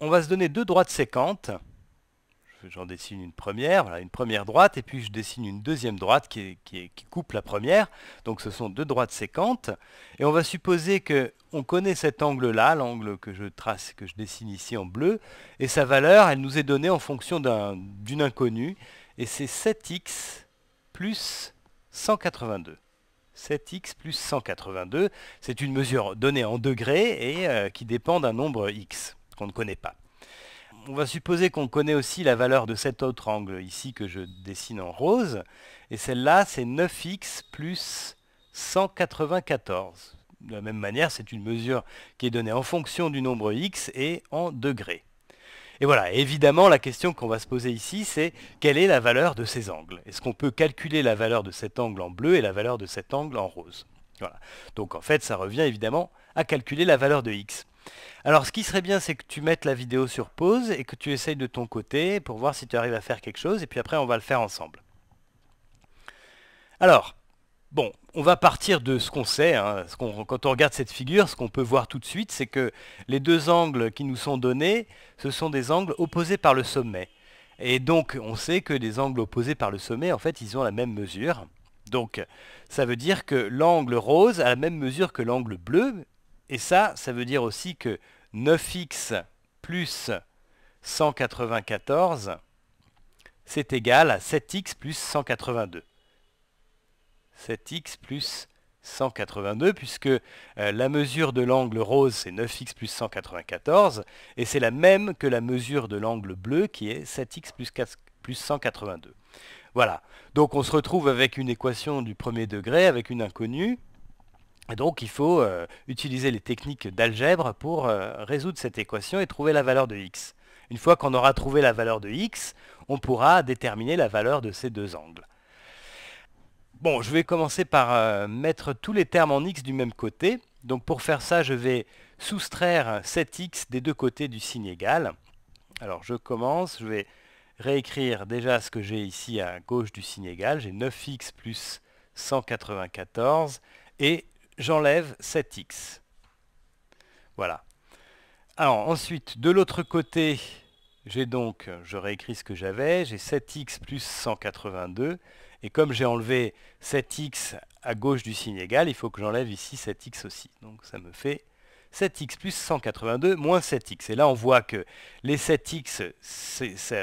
on va se donner deux droites séquentes. J'en dessine une première, voilà, une première droite, et puis je dessine une deuxième droite qui, coupe la première. Donc ce sont deux droites séquentes. Et on va supposer que on connaît cet angle-là, l'angle que je trace, que je dessine ici en bleu, et sa valeur, elle nous est donnée en fonction d'une inconnue, et c'est 7x plus 182. 7x plus 182, c'est une mesure donnée en degrés et euh, qui dépend d'un nombre x ne connaît pas. On va supposer qu'on connaît aussi la valeur de cet autre angle ici que je dessine en rose. Et celle-là, c'est 9x plus 194. De la même manière, c'est une mesure qui est donnée en fonction du nombre x et en degrés. Et voilà, évidemment, la question qu'on va se poser ici, c'est quelle est la valeur de ces angles Est-ce qu'on peut calculer la valeur de cet angle en bleu et la valeur de cet angle en rose voilà. Donc en fait, ça revient évidemment à calculer la valeur de x. Alors ce qui serait bien c'est que tu mettes la vidéo sur pause et que tu essayes de ton côté pour voir si tu arrives à faire quelque chose et puis après on va le faire ensemble. Alors, bon, on va partir de ce qu'on sait. Hein. quand on regarde cette figure, ce qu'on peut voir tout de suite, c'est que les deux angles qui nous sont donnés, ce sont des angles opposés par le sommet. Et donc, on sait que des angles opposés par le sommet, en fait, ils ont la même mesure. Donc, ça veut dire que l'angle rose a la même mesure que l'angle bleu, et ça, ça veut dire aussi que 9x plus 194, c'est égal à 7x plus 182. 7x plus 182, puisque euh, la mesure de l'angle rose, c'est 9x plus 194, et c'est la même que la mesure de l'angle bleu, qui est 7x plus 182. Voilà, donc on se retrouve avec une équation du premier degré, avec une inconnue, et donc il faut euh, utiliser les techniques d'algèbre pour euh, résoudre cette équation et trouver la valeur de x. Une fois qu'on aura trouvé la valeur de x, on pourra déterminer la valeur de ces deux angles. Bon, je vais commencer par euh, mettre tous les termes en x du même côté. Donc pour faire ça, je vais soustraire 7x des deux côtés du signe égal. Alors je commence, je vais réécrire déjà ce que j'ai ici à gauche du signe égal. J'ai 9x plus 194 et j'enlève 7x. Voilà. Alors ensuite, de l'autre côté, j'ai donc, je réécris ce que j'avais, j'ai 7x plus 182, et comme j'ai enlevé 7x à gauche du signe égal, il faut que j'enlève ici 7x aussi. Donc ça me fait 7x plus 182 moins 7x. Et là, on voit que les 7x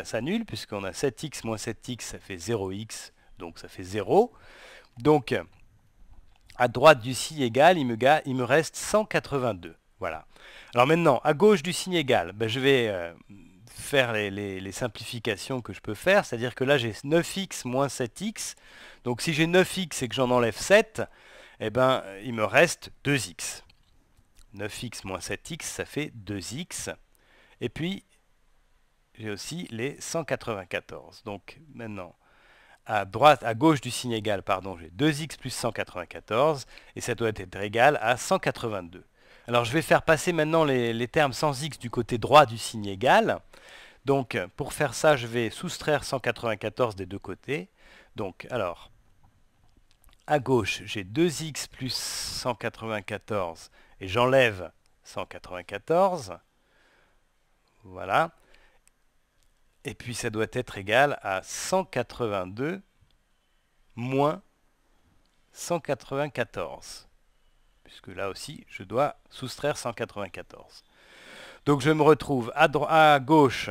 s'annulent, puisqu'on a 7x moins 7x, ça fait 0x, donc ça fait 0. Donc à droite du signe égal, il me, il me reste 182. Voilà. Alors maintenant, à gauche du signe égal, ben, je vais euh, faire les, simplifications que je peux faire. C'est-à-dire que là, j'ai 9x moins 7x. Donc si j'ai 9x et que j'en enlève 7, eh ben, il me reste 2x. 9x moins 7x, ça fait 2x. Et puis, j'ai aussi les 194. Donc maintenant, à droite, à gauche du signe égal, pardon, j'ai 2x plus 194, et ça doit être égal à 182. Alors je vais faire passer maintenant les, les, termes sans x du côté droit du signe égal. Donc pour faire ça, je vais soustraire 194 des deux côtés. Donc alors, à gauche, j'ai 2x plus 194, et j'enlève 194. Voilà. Et puis ça doit être égal à 182 moins 194. Puisque là aussi, je dois soustraire 194. Donc je me retrouve à, gauche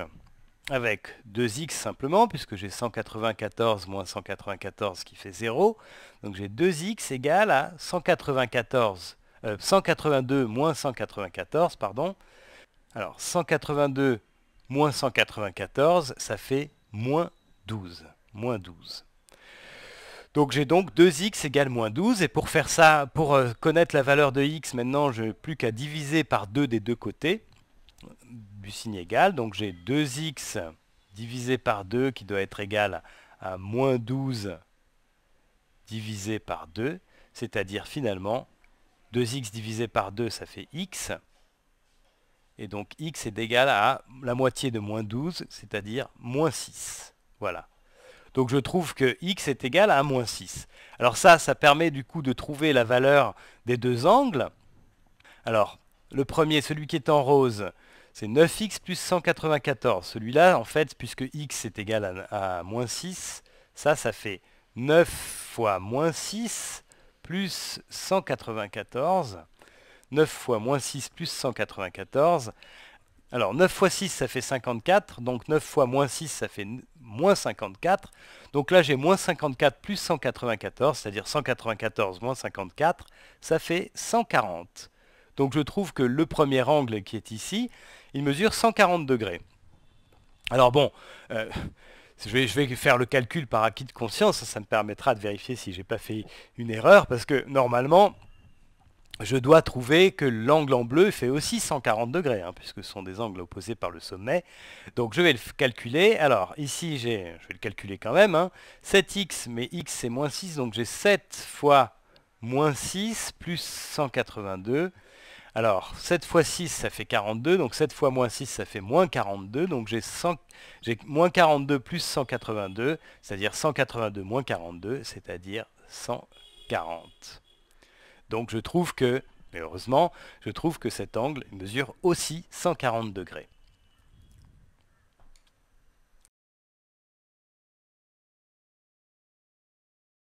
avec 2x simplement, puisque j'ai 194 moins 194 qui fait 0. Donc j'ai 2x égal à 194, 182 euh, moins 194, pardon. Alors 182 moins 194, ça fait moins 12. 12. Donc j'ai donc 2x égale moins 12, et pour faire ça, pour euh, connaître la valeur de x, maintenant je n'ai plus qu'à diviser par 2 des deux côtés du signe égal. Donc j'ai 2x divisé par 2 qui doit être égal à moins 12 divisé par 2, c'est-à-dire finalement 2x divisé par 2 ça fait x, et donc x est égal à la moitié de moins 12, c'est-à-dire moins 6. Voilà. Donc je trouve que x est égal à moins 6. Alors ça, ça permet du coup de trouver la valeur des deux angles. Alors, le premier, celui qui est en rose, c'est 9x plus 194. Celui-là, en fait, puisque x est égal à, moins 6, ça, ça fait 9 fois moins 6 plus 194. 9 fois moins 6 plus 194. Alors 9 fois 6 ça fait 54, donc 9 fois moins 6 ça fait moins 54. Donc là j'ai moins 54 plus 194, c'est-à-dire 194 moins 54, ça fait 140. Donc je trouve que le premier angle qui est ici, il mesure 140 degrés. Alors bon, euh, je, vais, faire le calcul par acquis de conscience, ça me permettra de vérifier si j'ai pas fait une erreur, parce que normalement, je dois trouver que l'angle en bleu fait aussi 140 degrés, hein, puisque ce sont des angles opposés par le sommet. Donc je vais le calculer. Alors ici, je vais le calculer quand même. 7x, hein. mais x c'est moins 6, donc j'ai 7 fois moins 6 plus 182. Alors 7 fois 6, ça fait 42, donc 7 fois moins 6, ça fait moins 42, donc j'ai moins 42 plus 182, c'est-à-dire 182 moins 42, c'est-à-dire 140. Donc je trouve que, mais heureusement, je trouve que cet angle mesure aussi 140 degrés.